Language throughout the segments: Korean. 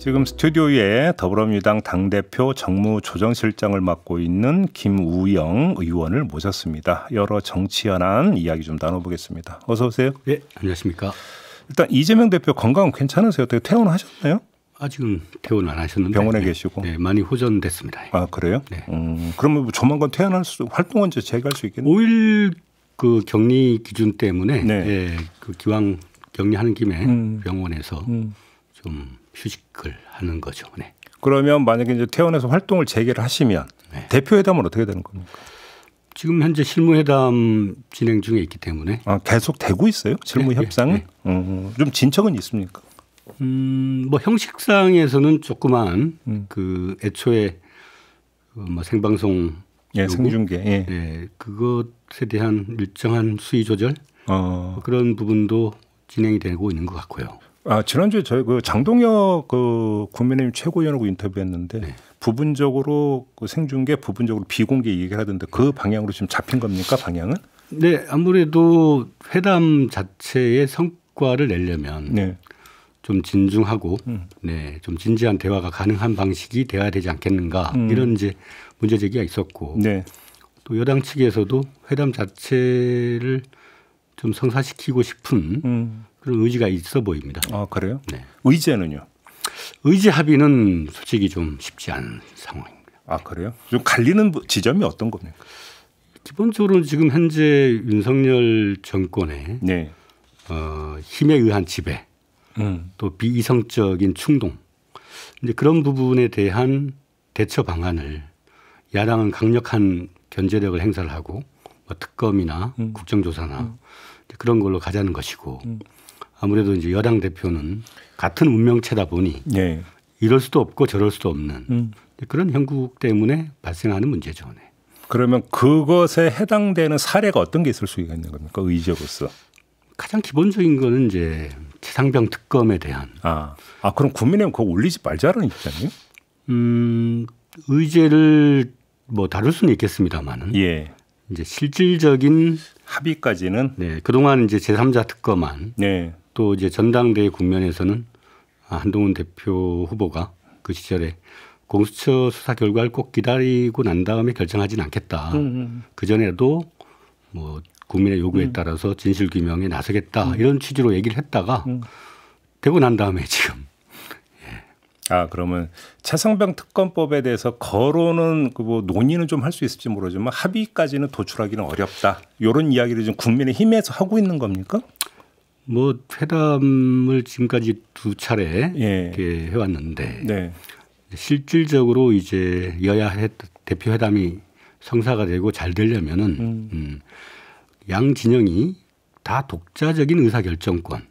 지금 스튜디오에 더불어민주당 당대표 정무조정실장을 맡고 있는 김우영 의원을 모셨습니다. 여러 정치 현안 이야기 좀 나눠보겠습니다. 어서 오세요. 예, 네, 안녕하십니까. 일단 이재명 대표 건강은 괜찮으세요? 어떻게 퇴원하셨나요? 아직은 퇴원 안 하셨는데 병원에 네. 계시고 네, 많이 호전됐습니다. 아 그래요? 네. 음, 그러면 뭐 조만간 퇴원할 수 활동 언제 재개할 수 있겠네요. 5일 그 격리 기준 때문에 네. 예, 그 기왕 격리하는 김에 음. 병원에서 음. 좀 휴직을 하는 거죠. 네. 그러면 만약에 이제 퇴원해서 활동을 재개를 하시면 네. 대표회담은 어떻게 되는 겁니까? 지금 현재 실무회담 진행 중에 있기 때문에 아, 계속 되고 있어요 실무 네, 예, 협상은 네, 네. 음, 좀 진척은 있습니까? 음, 뭐 형식상에서는 조그만 음. 그 애초에 어, 뭐 생방송 예, 생중계 예. 네, 그것에 대한 일정한 수위 조절 어. 그런 부분도 진행이 되고 있는 것 같고요. 아 지난주에 저희 그 장동혁 그 국민의힘 최고위원하고 인터뷰했는데 네. 부분적으로 그 생중계 부분적으로 비공개 얘기를 하던데 그 방향으로 지금 잡힌 겁니까 방향은? 네 아무래도 회담 자체의 성과를 내려면 네. 좀 진중하고 음. 네좀 진지한 대화가 가능한 방식이 돼야 되지 않겠는가 음. 이런 이제 문제 제기가 있었고 네. 또 여당 측에서도 회담 자체를 좀 성사시키고 싶은 음. 그런 의지가 있어 보입니다. 아 그래요? 네. 의제는요? 의제 합의는 솔직히 좀 쉽지 않은 상황입니다. 아 그래요? 좀 갈리는 지점이 어떤 겁니까? 기본적으로 지금 현재 윤석열 정권의 네. 어, 힘에 의한 지배, 음. 또 비이성적인 충동, 이제 그런 부분에 대한 대처 방안을 야당은 강력한 견제력을 행사를 하고 뭐 특검이나 음. 국정조사나 음. 그런 걸로 가자는 것이고 음. 아무래도 이제 여당 대표는 같은 운명체다 보니 네. 이럴 수도 없고 저럴 수도 없는 음. 그런 형국 때문에 발생하는 문제죠. 네. 그러면 그것에 해당되는 사례가 어떤 게 있을 수 있는 겁니까 의지로서? 가장 기본적인 거는 이제 최상병 특검에 대한 아, 아 그럼 국민의힘 그거 올리지 말자는 입장이요? 음 의제를 뭐 다룰 수는 있겠습니다만은 예. 이제 실질적인 합의까지는 네 그동안 이제 제3자 특검안 네. 또 이제 전당대회 국면에서는 아, 한동훈 대표 후보가 그 시절에 공수처 수사 결과를 꼭 기다리고 난 다음에 결정하지는 않겠다. 음. 음, 음. 그 전에도 뭐 국민의 요구에 음. 따라서 진실 규명에 나서겠다 음. 이런 취지로 얘기를 했다가 음. 되고 난 다음에 지금 예. 아 그러면 차상병 특검법에 대해서 거론은 그 뭐 논의는 좀 할 수 있을지 모르지만 합의까지는 도출하기는 어렵다. 이런 이야기를 지금 국민의힘에서 하고 있는 겁니까? 뭐 회담을 지금까지 두 차례 예. 이렇게 해왔는데 네. 실질적으로 이제 여야 대표 회담이 성사가 되고 잘 되려면은 음. 음, 양 진영이 다 독자적인 의사 결정권을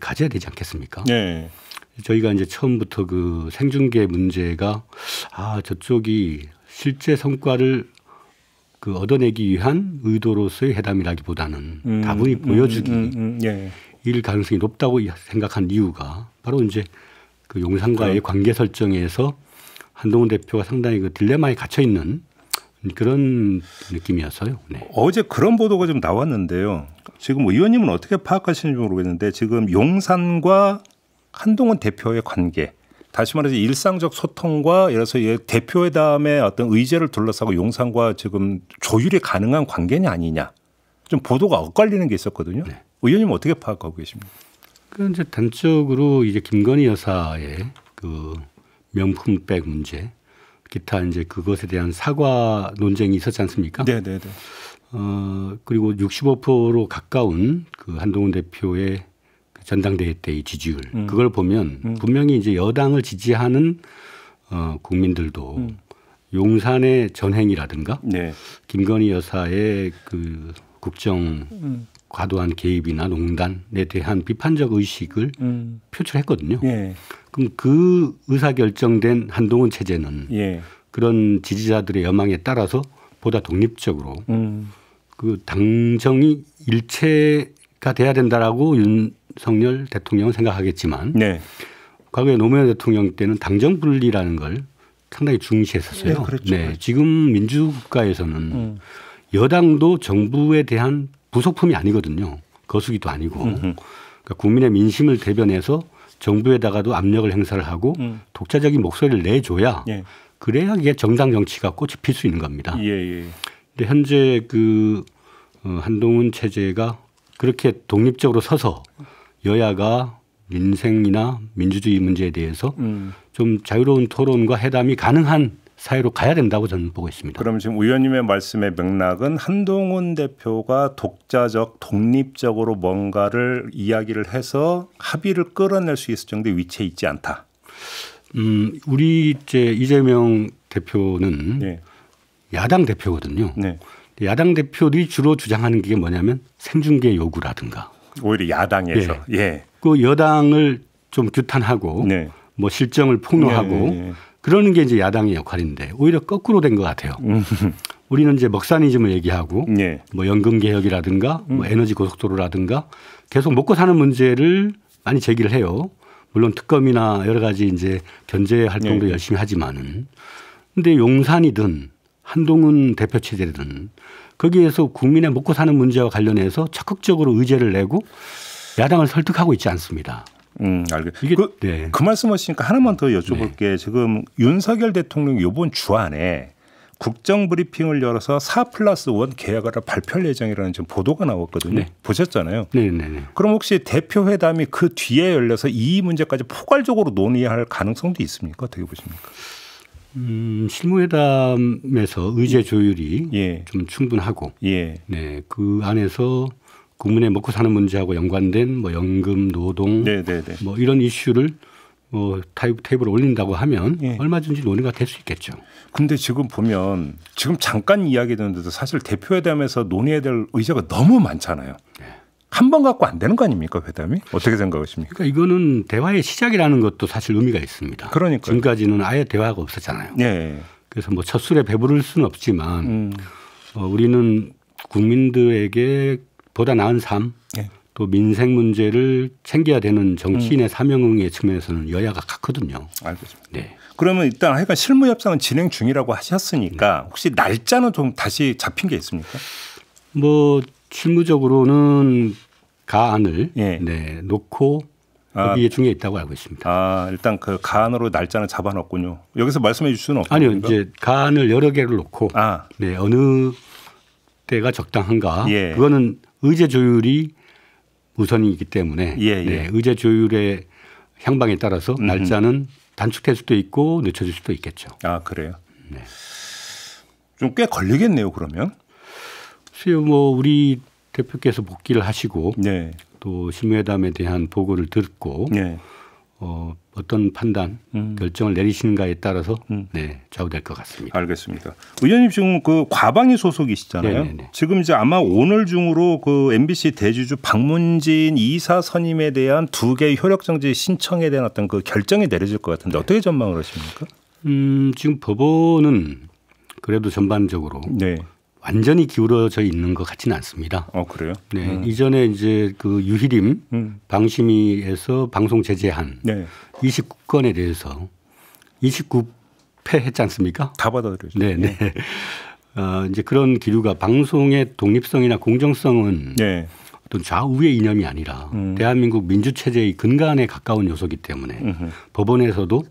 가져야 되지 않겠습니까? 네. 저희가 이제 처음부터 그 생중계 문제가 아 저쪽이 실제 성과를 그 얻어내기 위한 의도로서의 회담이라기보다는 음, 다분히 음, 보여주기 일 음, 음, 음, 예. 가능성이 높다고 생각한 이유가 바로 이제 그 용산과의 관계 설정에서 한동훈 대표가 상당히 그 딜레마에 갇혀 있는 그런 느낌이었어요. 네. 어제 그런 보도가 좀 나왔는데요. 지금 의원님은 어떻게 파악하시는지 모르겠는데 지금 용산과 한동훈 대표의 관계 다시 말해서 일상적 소통과 예를 들어서 대표회담의 어떤 의제를 둘러싸고 용산과 지금 조율이 가능한 관계냐 아니냐 좀 보도가 엇갈리는 게 있었거든요. 네. 의원님 어떻게 파악하고 계십니까? 그 이제 단적으로 이제 김건희 여사의 그 명품백 문제 기타 이제 그것에 대한 사과 논쟁이 있었지 않습니까? 네, 네, 네. 어 그리고 65%로 가까운 그 한동훈 대표의 전당대회 때의 지지율 음. 그걸 보면 음. 분명히 이제 여당을 지지하는 어, 국민들도 음. 용산의 전행이라든가 네. 김건희 여사의 그 국정 음. 과도한 개입이나 농단에 대한 비판적 의식을 음. 표출했거든요. 예. 그럼 그 의사 결정된 한동훈 체제는 예. 그런 지지자들의 여망에 따라서 보다 독립적으로 음. 그 당정이 일체 가 돼야 된다라고 윤석열 대통령은 생각하겠지만 네. 과거에 노무현 대통령 때는 당정 분리라는 걸 상당히 중시했었어요. 네, 그렇죠. 네 지금 민주국가에서는 음. 여당도 정부에 대한 부속품이 아니거든요. 거수기도 아니고 그러니까 국민의 민심을 대변해서 정부에다가도 압력을 행사를 하고 음. 독자적인 목소리를 내줘야 예. 그래야 이게 정당 정치가 꽃이 필수 있는 겁니다. 예, 예. 근데 현재 그 어, 한동훈 체제가 그렇게 독립적으로 서서 여야가 민생이나 민주주의 문제에 대해서 음. 좀 자유로운 토론과 회담이 가능한 사회로 가야 된다고 저는 보고 있습니다. 그럼 지금 의원님의 말씀의 맥락은 한동훈 대표가 독자적 독립적으로 뭔가를 이야기를 해서 합의를 끌어낼 수 있을 정도의 위치에 있지 않다. 음, 우리 이제 이재명 대표는 네. 야당 대표거든요. 네. 야당 대표들이 주로 주장하는 게 뭐냐면 생중계 요구라든가 오히려 야당에서 예. 예. 그 여당을 좀 규탄하고 네. 뭐 실정을 폭로하고 네. 그러는 게 이제 야당의 역할인데 오히려 거꾸로 된 것 같아요. 음. 우리는 이제 먹사니즘을 얘기하고 네. 뭐 연금 개혁이라든가 뭐 음. 에너지 고속도로라든가 계속 먹고 사는 문제를 많이 제기를 해요. 물론 특검이나 여러 가지 이제 견제 활동도 네. 열심히 하지만은 근데 용산이든 한동훈 대표 체제든 거기에서 국민의 먹고 사는 문제와 관련해서 적극적으로 의제를 내고 야당을 설득하고 있지 않습니다. 음, 알겠습니다. 그, 네. 그 말씀하시니까 하나만 더 여쭤볼게. 네. 지금 윤석열 대통령 이번 주안에 국정 브리핑을 열어서 4 플러스 1 계약을 발표할 예정이라는 지금 보도가 나왔거든요. 네. 보셨잖아요. 네네네. 네, 네. 그럼 혹시 대표 회담이 그 뒤에 열려서 이 문제까지 포괄적으로 논의할 가능성도 있습니까? 어떻게 보십니까? 음, 실무회담에서 의제 조율이 예. 좀 충분하고 예. 네, 그 안에서 국민의 먹고 사는 문제하고 연관된 뭐 연금, 노동 네네네. 네, 네. 뭐 이런 이슈를 뭐 타입 테이블 에 올린다고 하면 예. 얼마든지 논의가 될 수 있겠죠. 근데 지금 보면 지금 잠깐 이야기했는데도 사실 대표회담에서 논의해야 될 의제가 너무 많잖아요. 네. 한번 갖고 안 되는 거 아닙니까 회담이? 어떻게 생각하십니까? 그러니까 이거는 대화의 시작이라는 것도 사실 의미가 있습니다. 그러니까 지금까지는 아예 대화가 없었잖아요. 네. 그래서 뭐 첫술에 배부를 수는 없지만 음. 어, 우리는 국민들에게 보다 나은 삶, 네. 또 민생 문제를 챙겨야 되는 정치인의 음. 사명의 측면에서는 여야가 같거든요. 알겠습니다. 네. 그러면 일단 하여간 실무 협상은 진행 중이라고 하셨으니까 음. 혹시 날짜는 좀 다시 잡힌 게 있습니까? 뭐 실무적으로는 가안을 예. 네, 놓고 여기에 아, 그 중에 있다고 알고 있습니다. 아 일단 그 가안으로 날짜는 잡아놨군요. 여기서 말씀해 주 수는 없죠. 아니요, 건가? 이제 가안을 여러 개를 놓고 아. 네 어느 때가 적당한가. 예. 그거는 의제 조율이 우선이기 때문에 예, 예. 네, 의제 조율의 향방에 따라서 날짜는 단축될 수도 있고 늦춰질 수도 있겠죠. 아 그래요. 네. 좀 꽤 걸리겠네요 그러면. 글쎄요, 뭐 우리 대표께서 복귀를 하시고 네. 또 실무회담에 대한 보고를 듣고 네. 어, 어떤 판단 음. 결정을 내리시는가에 따라서 음. 네, 좌우될 것 같습니다. 알겠습니다. 의원님 지금 그 과방위 소속이시잖아요. 네네네. 네, 네. 지금 이제 아마 오늘 중으로 그 MBC 대주주 방문진 이사 선임에 대한 두 개의 효력 정지 신청에 대한 어떤 그 결정이 내려질 것 같은데 네. 어떻게 전망을 하십니까? 음, 지금 법원은 그래도 전반적으로 네. 완전히 기울어져 있는 것 같지는 않습니다. 어 그래요? 네 음. 이전에 이제 그 유희림 음. 방심위에서 방송 제재한 네. 29건에 대해서 29 패했지 않습니까? 다 받아들여죠. 네, 네. 네. 어, 이제 그런 기류가 방송의 독립성이나 공정성은 네. 어떤 좌우의 이념이 아니라 음. 대한민국 민주체제의 근간에 가까운 요소기 때문에 음흠. 법원에서도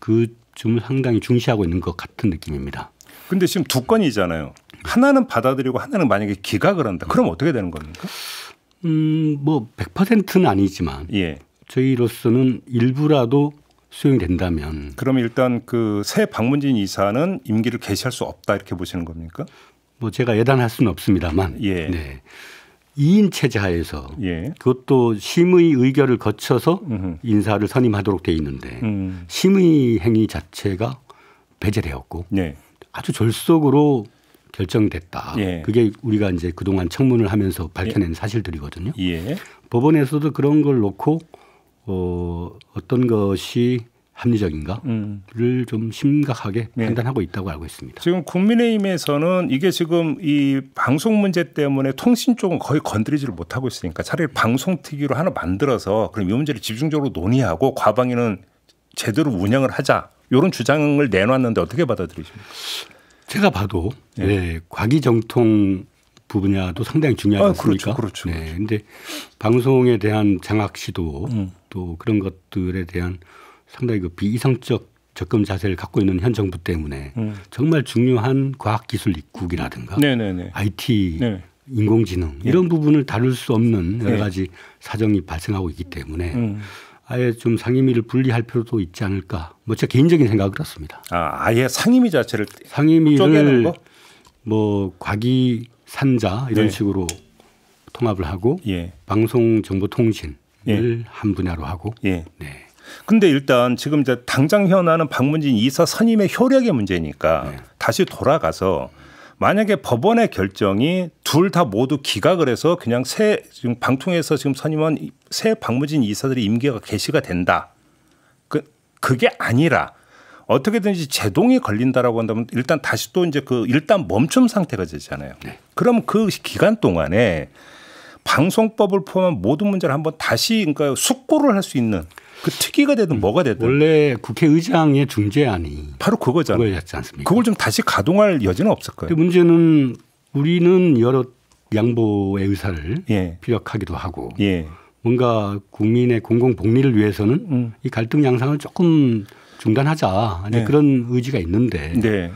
그 점을 상당히 중시하고 있는 것 같은 느낌입니다. 근데 지금 두 건이잖아요. 하나는 받아들이고 하나는 만약에 기각을 한다. 그럼 어떻게 되는 겁니까? 음, 뭐 100%는 아니지만 예. 저희로서는 일부라도 수용된다면 그럼 일단 그 새 방문진 이사는 임기를 개시할 수 없다 이렇게 보시는 겁니까? 뭐 제가 예단할 수는 없습니다만 예. 네. 2인 체제 하에서 예. 그것도 심의 의결을 거쳐서 음흠. 인사를 선임하도록 돼 있는데 음. 심의 행위 자체가 배제되었고 네. 아주 졸속으로 결정됐다. 예. 그게 우리가 이제 그동안 청문을 하면서 밝혀낸 예. 사실들이거든요. 예. 법원에서도 그런 걸 놓고 어, 어떤 것이 합리적인가를 음. 좀 심각하게 예. 판단하고 있다고 알고 있습니다. 지금 국민의힘에서는 이게 지금 이 방송 문제 때문에 통신 쪽은 거의 건드리지를 못하고 있으니까 차라리 방송 특위로 하나 만들어서 그럼 이 문제를 집중적으로 논의하고 과방위는 제대로 운영을 하자 이런 주장을 내놨는데 어떻게 받아들이십니까? 제가 봐도 예. 네, 예, 과기정통 부분야도 상당히 중요하지 않습니까? 아, 그렇죠, 그렇죠. 네, 그렇죠. 근데 방송에 대한 장악 시도 음. 또 그런 것들에 대한 상당히 그 비이성적 접근 자세를 갖고 있는 현 정부 때문에 음. 정말 중요한 과학기술 입국이라든가 네네네. IT 네, 네. 네 인공지능 예. 이런 네. 부분을 다룰 수 없는 여러 예. 가지 사정이 발생하고 있기 때문에 음. 아예 좀 상임위를 분리할 필요도 있지 않을까. 뭐제 개인적인 생각은 그렇습니다. 아, 아예 상임위 자체를 상임위를 뭐 과기 산자 이런 네. 식으로 통합을 하고 예. 방송 정보 통신을 예. 한 분야로 하고 예. 네. 근데 일단 지금 이제 당장 현안은 박문진 이사 선임의 효력의 문제니까 네. 다시 돌아가서 만약에 법원의 결정이 둘 다 모두 기각을 해서 그냥 새 지금 방통에서 지금 선임한 새방무진 이사들의 임기가 개시가 된다. 그 그게 아니라 어떻게든지 제동이 걸린다라고 한다면 일단 다시 또 이제 그 일단 멈춤 상태가 되잖아요. 네. 그럼 그 기간 동안에 방송법을 포함한 모든 문제를 한번 다시 그러니까 숙고를 할 수 있는 그 특위가 되든 뭐가 되든 원래 국회의장의 중재안이 바로 그거잖아요. 그거였지 않습니까? 그걸 좀 다시 가동할 여지는 없을까요? 문제는 우리는 여러 양보의 의사를 예. 피력하기도 하고 예. 뭔가 국민의 공공 복리를 위해서는 음. 이 갈등 양상을 조금 중단하자 네. 그런 의지가 있는데 네.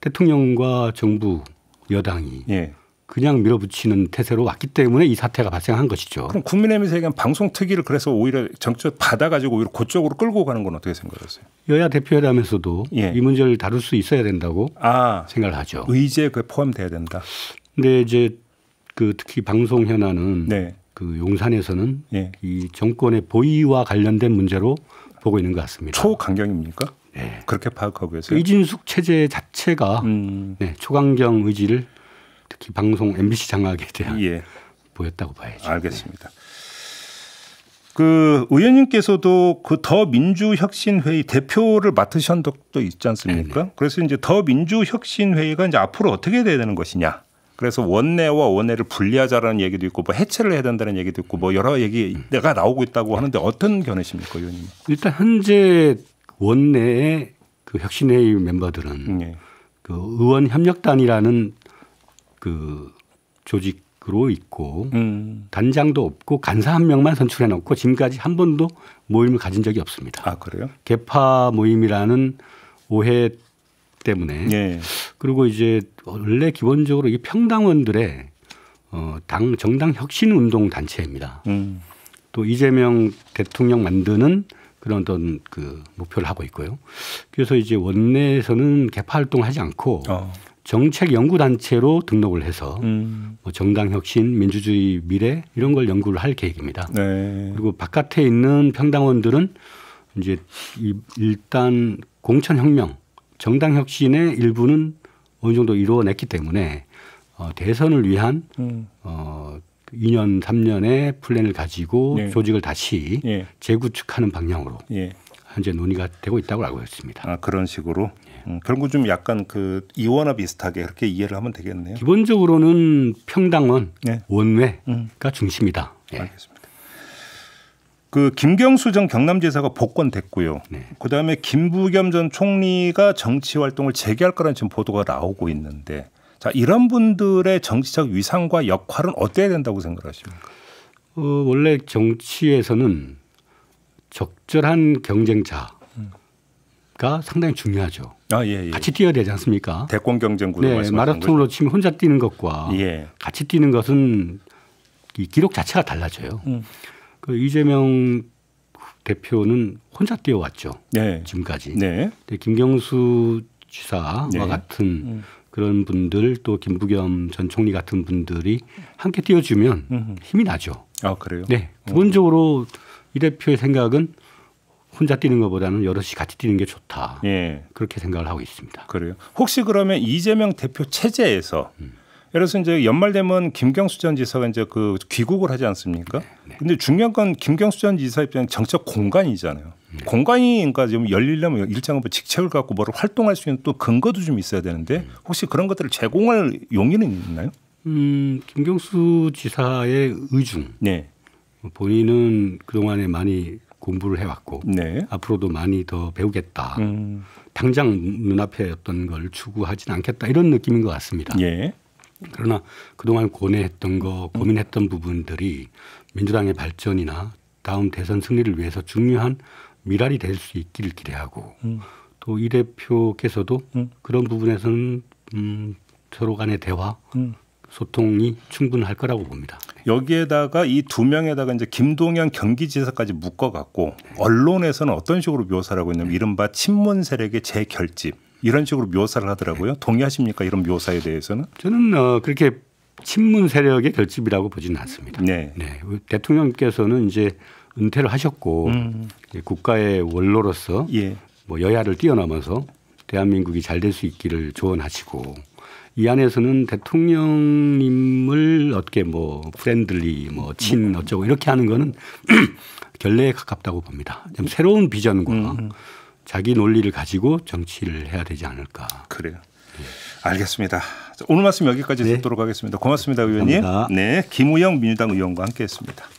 대통령과 정부 여당이 예. 그냥 밀어붙이는 태세로 왔기 때문에 이 사태가 발생한 것이죠. 그럼 국민의힘에서 얘기한 방송 특위를 그래서 오히려 정책 받아가지고 오히려 그쪽으로 끌고 가는 건 어떻게 생각하세요? 여야 대표회담에서도 예. 이 문제를 다룰 수 있어야 된다고 아, 생각을 하죠. 의제에 그 포함돼야 된다. 근데 이제 그 특히 방송 현안은 네. 그 용산에서는 예. 이 정권의 보위와 관련된 문제로 보고 있는 것 같습니다. 초강경입니까? 네. 그렇게 파악하고 계세요? 그 이진숙 체제 자체가 음. 네, 초강경 의지를 특히 방송 MBC 장악에 대한 예. 보였다고 봐야죠. 알겠습니다. 네. 그 의원님께서도 그 더민주혁신회의 대표를 맡으신 적도 있지 않습니까? 네네. 네. 그래서 이제 더민주혁신회의가 이제 앞으로 어떻게 돼야 되는 것이냐. 그래서 원내와 원내를 분리하자라는 얘기도 있고 뭐 해체를 해야 된다는 얘기도 있고 뭐 여러 얘기가 음. 나오고 있다고 하는데 어떤 견해십니까, 의원님? 일단 현재 원내의 그 혁신회의 멤버들은 네. 그 의원 협력단이라는 그 조직으로 있고 음. 단장도 없고 간사 한 명만 선출해 놓고 지금까지 한 번도 모임을 가진 적이 없습니다. 아 그래요? 개파 모임이라는 오해 때문에 예. 그리고 이제 원래 기본적으로 이 평당원들의 어, 당 정당 혁신 운동 단체입니다. 음. 또 이재명 대통령 만드는 그런 어떤 그 목표를 하고 있고요. 그래서 이제 원내에서는 개파 활동 하지 않고 어. 정책 연구 단체로 등록을 해서 음. 뭐 정당 혁신, 민주주의 미래 이런 걸 연구를 할 계획입니다. 네. 그리고 바깥에 있는 평당원들은 이제 일단 공천 혁명, 정당 혁신의 일부는 어느 정도 이루어냈기 때문에 어, 대선을 위한 음. 어, 2년 3년의 플랜을 가지고 네. 조직을 다시 예. 재구축하는 방향으로 예. 현재 논의가 되고 있다고 알고 있습니다. 아, 그런 식으로 음, 결국 좀 약간 그 이원화 비슷하게 그렇게 이해를 하면 되겠네요. 기본적으로는 평당원 네. 원외가 음. 중심이다. 예. 알겠습니다. 그 김경수 전 경남지사가 복권됐고요. 네. 그다음에 김부겸 전 총리가 정치 활동을 재개할 거라는 지금 보도가 나오고 있는데 자 이런 분들의 정치적 위상과 역할은 어때야 된다고 생각하십니까? 어, 원래 정치에서는 적절한 경쟁자 가 상당히 중요하죠. 아, 예, 예. 같이 뛰어야 되지 않습니까? 대권 경쟁 구도 네, 마라톤으로 거죠? 치면 혼자 뛰는 것과 예. 같이 뛰는 것은 이 기록 자체가 달라져요. 음. 그 이재명 대표는 혼자 뛰어왔죠. 네. 지금까지. 네. 근데 김경수 지사와 네. 같은 음. 그런 분들 또 김부겸 전 총리 같은 분들이 함께 뛰어주면 음흠. 힘이 나죠. 아 그래요? 네. 어. 기본적으로 음. 이 대표의 생각은 혼자 뛰는 것보다는 여럿이 같이 뛰는 게 좋다. 예. 그렇게 생각을 하고 있습니다. 그래요. 혹시 그러면 이재명 대표 체제에서 음. 예를 들어서 이제 연말 되면 김경수 전 지사가 이제 그 귀국을 하지 않습니까? 네, 네. 근데 중요한 건 김경수 전 지사 입장 에 정책 공간이잖아요. 네. 공간이 그러니까 좀 열리려면 일정한 직책을 갖고 뭐를 활동할 수 있는 또 근거도 좀 있어야 되는데 혹시 그런 것들을 제공할 용의는 있나요? 음, 김경수 지사의 의중. 네. 본인은 그동안에 많이 공부를 해왔고 네. 앞으로도 많이 더 배우겠다. 음. 당장 눈앞에 어떤 걸 추구하진 않겠다 이런 느낌인 것 같습니다. 예. 그러나 그동안 고뇌했던 거 고민했던 음. 부분들이 민주당의 발전이나 다음 대선 승리를 위해서 중요한 미랄이 될 수 있기를 기대하고 음. 또이 대표께서도 음. 그런 부분에서는 음, 서로 간의 대화 음. 소통이 충분할 거라고 봅니다. 여기에다가 이 두 명에다가 이제 김동연 경기지사까지 묶어갖고 언론에서는 어떤 식으로 묘사를 하고 있냐면 이른바 친문 세력의 재결집 이런 식으로 묘사를 하더라고요. 동의하십니까 이런 묘사에 대해서는? 저는 어, 그렇게 친문 세력의 결집이라고 보지는 않습니다. 네. 네. 대통령께서는 이제 은퇴를 하셨고 음. 국가의 원로로서 예. 뭐 여야를 뛰어넘어서 대한민국이 잘 될 수 있기를 조언하시고 이 안에서는 대통령님을 어떻게 뭐 프렌들리 뭐친 음. 어쩌고 이렇게 하는 거는 결례에 가깝다고 봅니다. 좀 새로운 비전과 음, 음. 자기 논리를 가지고 정치를 해야 되지 않을까. 그래요. 예. 알겠습니다. 오늘 말씀 여기까지 네. 듣도록 하겠습니다. 고맙습니다, 의원님. 감사합니다. 네, 김우영 민주당 의원과 함께했습니다.